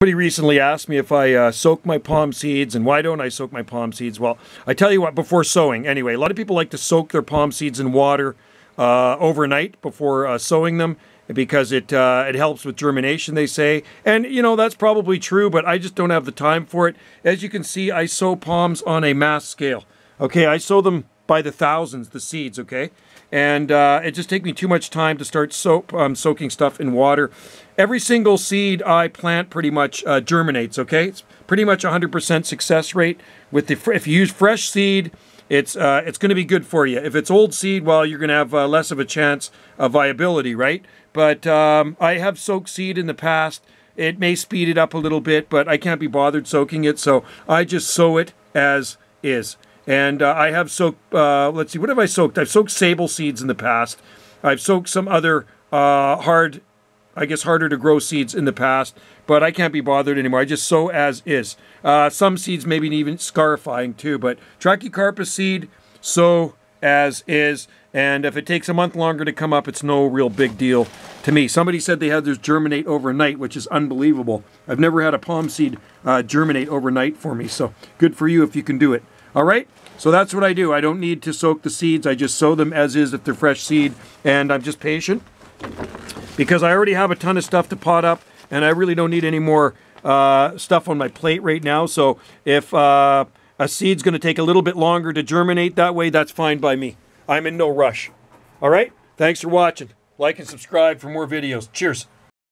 Somebody recently asked me if I uh, soak my palm seeds and why don't I soak my palm seeds? Well, I tell you what, before sowing, anyway, a lot of people like to soak their palm seeds in water uh, overnight before uh, sowing them because it uh, it helps with germination, they say. And, you know, that's probably true, but I just don't have the time for it. As you can see, I sow palms on a mass scale. Okay, I sow them by the thousands, the seeds, okay? And uh, it just takes me too much time to start soap, um, soaking stuff in water. Every single seed I plant pretty much uh, germinates, okay? It's pretty much 100% success rate. With the If you use fresh seed, it's uh, it's going to be good for you. If it's old seed, well, you're going to have uh, less of a chance of viability, right? But um, I have soaked seed in the past. It may speed it up a little bit, but I can't be bothered soaking it, so I just sow it as is. And uh, I have soaked, uh, let's see, what have I soaked? I've soaked sable seeds in the past. I've soaked some other uh, hard, I guess, harder to grow seeds in the past, but I can't be bothered anymore. I just sow as is. Uh, some seeds maybe even scarifying too, but Trachycarpus seed, sow as is. And if it takes a month longer to come up, it's no real big deal to me. Somebody said they had theirs germinate overnight, which is unbelievable. I've never had a palm seed uh, germinate overnight for me, so good for you if you can do it. All right, so that's what I do. I don't need to soak the seeds. I just sow them as is if they're fresh seed and I'm just patient because I already have a ton of stuff to pot up and I really don't need any more uh, stuff on my plate right now. So if uh, a seed's going to take a little bit longer to germinate that way, that's fine by me. I'm in no rush. All right, thanks for watching. Like and subscribe for more videos. Cheers.